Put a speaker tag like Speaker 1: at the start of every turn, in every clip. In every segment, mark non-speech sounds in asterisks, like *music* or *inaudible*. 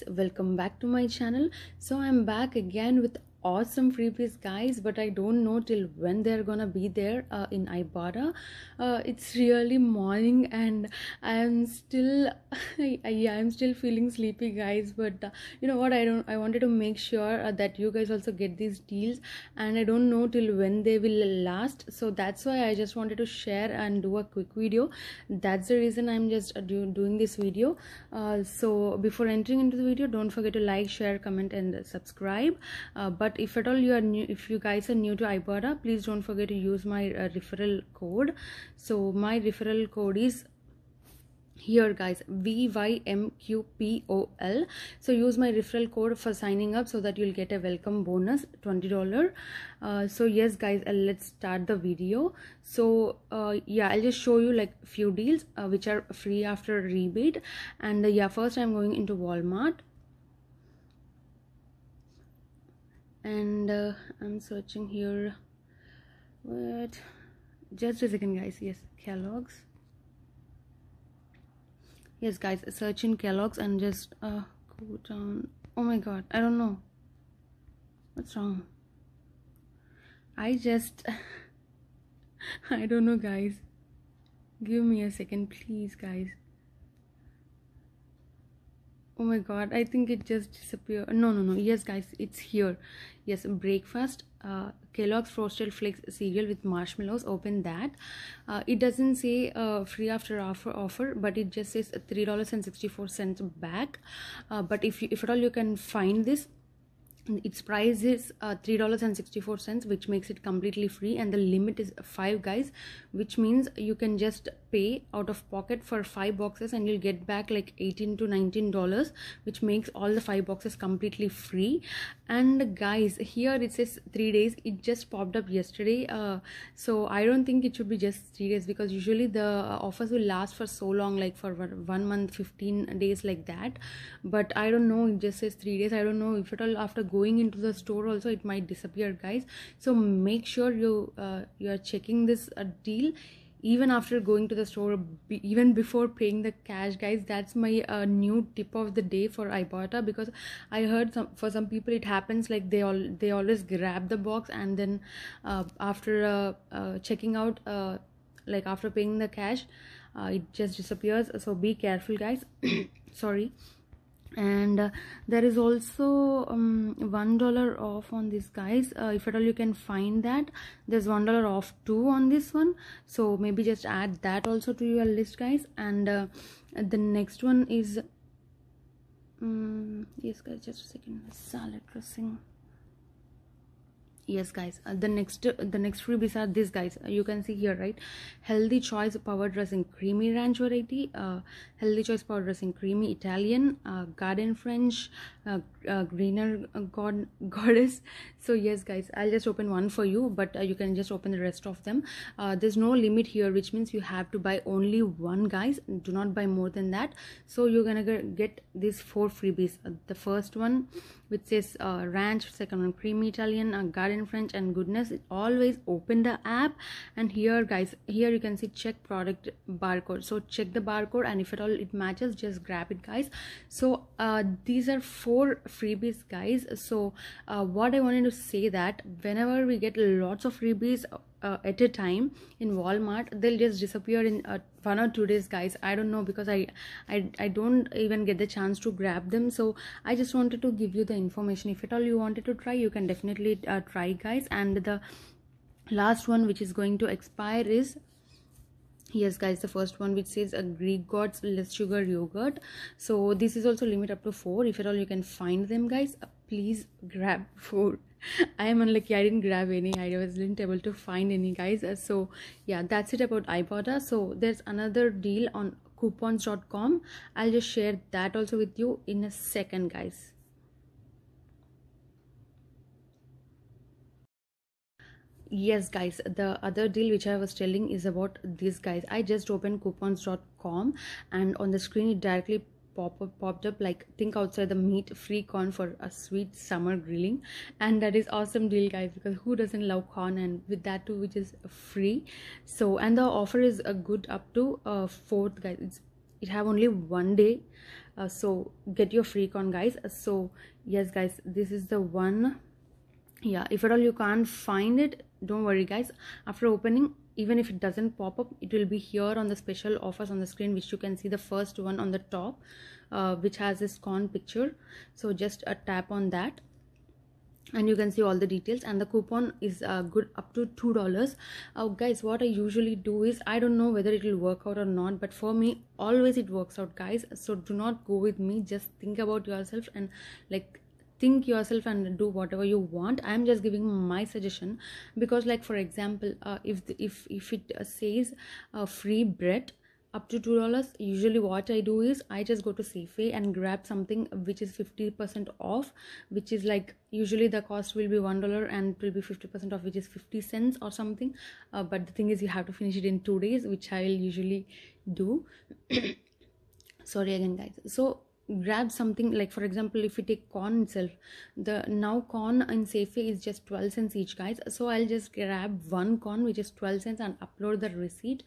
Speaker 1: guys welcome back to my channel so i'm back again with awesome freebies guys but i don't know till when they're gonna be there uh, in ibarra uh, it's really morning and i am still *laughs* I, I, am still feeling sleepy guys but uh, you know what i don't i wanted to make sure uh, that you guys also get these deals and i don't know till when they will last so that's why i just wanted to share and do a quick video that's the reason i'm just uh, do, doing this video uh, so before entering into the video don't forget to like share comment and subscribe but but if at all you are new if you guys are new to ibarra please don't forget to use my uh, referral code so my referral code is here guys vymqpol so use my referral code for signing up so that you'll get a welcome bonus 20 dollar uh, so yes guys uh, let's start the video so uh, yeah i'll just show you like few deals uh, which are free after rebate and uh, yeah first i'm going into walmart and uh, I'm searching here what just a second guys yes Kellogg's yes guys Searching Kellogg's and just uh, go down oh my god I don't know what's wrong I just *laughs* I don't know guys give me a second please guys oh my god i think it just disappeared no no no yes guys it's here yes breakfast uh, kellogg's frosted flakes cereal with marshmallows open that uh, it doesn't say uh, free after offer offer but it just says three dollars and 64 cents back uh, but if you if at all you can find this its price is uh, $3.64 which makes it completely free and the limit is 5 guys which means you can just pay out of pocket for 5 boxes and you'll get back like 18 to 19 dollars which makes all the 5 boxes completely free and guys here it says 3 days it just popped up yesterday uh, so I don't think it should be just 3 days because usually the offers will last for so long like for 1 month 15 days like that but I don't know it just says 3 days I don't know if at all after go going into the store also it might disappear guys so make sure you uh, you are checking this uh, deal even after going to the store even before paying the cash guys that's my uh, new tip of the day for ibotta because i heard some for some people it happens like they all they always grab the box and then uh, after uh, uh checking out uh, like after paying the cash uh, it just disappears so be careful guys *coughs* sorry and uh, there is also um, one dollar off on this guys uh, if at all you can find that there's one dollar off too on this one so maybe just add that also to your list guys and uh, the next one is um, yes guys just a second salad dressing yes guys uh, the next uh, the next freebies are these guys uh, you can see here right healthy choice power dressing creamy ranch variety uh, healthy choice power dressing creamy italian uh, garden french greener god *laughs* goddess so yes guys i'll just open one for you but you can just open the rest of them there's no limit here which means you have to buy only one guys do not buy more than that so you're gonna get these four freebies the first one which says ranch second one creamy italian garden french and goodness it always open the app and here guys here you can see check product barcode so check the barcode and if at all it matches just grab it guys so uh, these are four freebies guys so uh, what i wanted to say that whenever we get lots of freebies uh, at a time in walmart they'll just disappear in uh, one or two days guys i don't know because I, I i don't even get the chance to grab them so i just wanted to give you the information if at all you wanted to try you can definitely uh, try guys and the last one which is going to expire is yes guys the first one which says a greek gods less sugar yogurt so this is also limit up to four if at all you can find them guys uh, please grab four *laughs* i'm unlucky i didn't grab any i wasn't able to find any guys uh, so yeah that's it about ibotta so there's another deal on coupons.com i'll just share that also with you in a second guys yes guys the other deal which i was telling is about these guys i just opened coupons.com and on the screen it directly pop up, popped up like think outside the meat free corn for a sweet summer grilling and that is awesome deal guys because who doesn't love corn and with that too which is free so and the offer is a good up to uh, fourth guys it's it have only one day uh, so get your free corn guys so yes guys this is the one yeah if at all you can't find it don't worry guys after opening even if it doesn't pop up it will be here on the special offers on the screen which you can see the first one on the top uh, which has this con picture so just a tap on that and you can see all the details and the coupon is uh, good up to two dollars uh, guys what i usually do is i don't know whether it will work out or not but for me always it works out guys so do not go with me just think about yourself and like think yourself and do whatever you want i'm just giving my suggestion because like for example uh, if the, if if it uh, says uh, free bread up to two dollars usually what i do is i just go to safeway and grab something which is 50 percent off which is like usually the cost will be one dollar and it will be 50 percent off which is 50 cents or something uh, but the thing is you have to finish it in two days which i will usually do *coughs* sorry again guys so grab something like for example if we take corn itself the now corn in safeway is just 12 cents each guys so i'll just grab one corn which is 12 cents and upload the receipt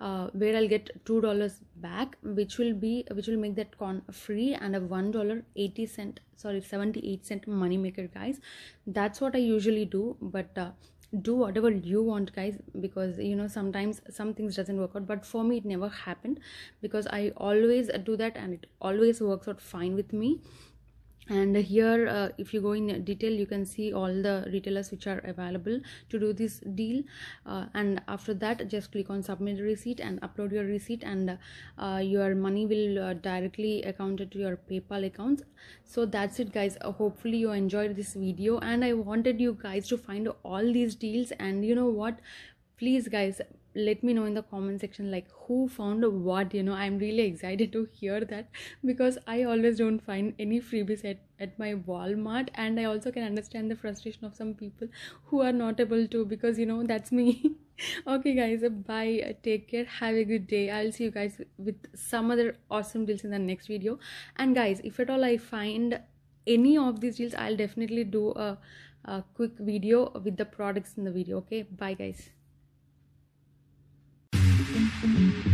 Speaker 1: uh, where i'll get two dollars back which will be which will make that corn free and a one dollar 80 cent sorry 78 cent money maker guys that's what i usually do but uh, do whatever you want guys because you know sometimes some things doesn't work out but for me it never happened because i always do that and it always works out fine with me and here uh, if you go in detail you can see all the retailers which are available to do this deal uh, and after that just click on submit receipt and upload your receipt and uh, your money will uh, directly accounted to your paypal accounts so that's it guys uh, hopefully you enjoyed this video and i wanted you guys to find all these deals and you know what please guys let me know in the comment section like who found what you know i'm really excited to hear that *laughs* because i always don't find any freebies at, at my walmart and i also can understand the frustration of some people who are not able to because you know that's me *laughs* okay guys bye take care have a good day i'll see you guys with some other awesome deals in the next video and guys if at all i find any of these deals i'll definitely do a, a quick video with the products in the video okay bye guys Thank mm-hmm. you.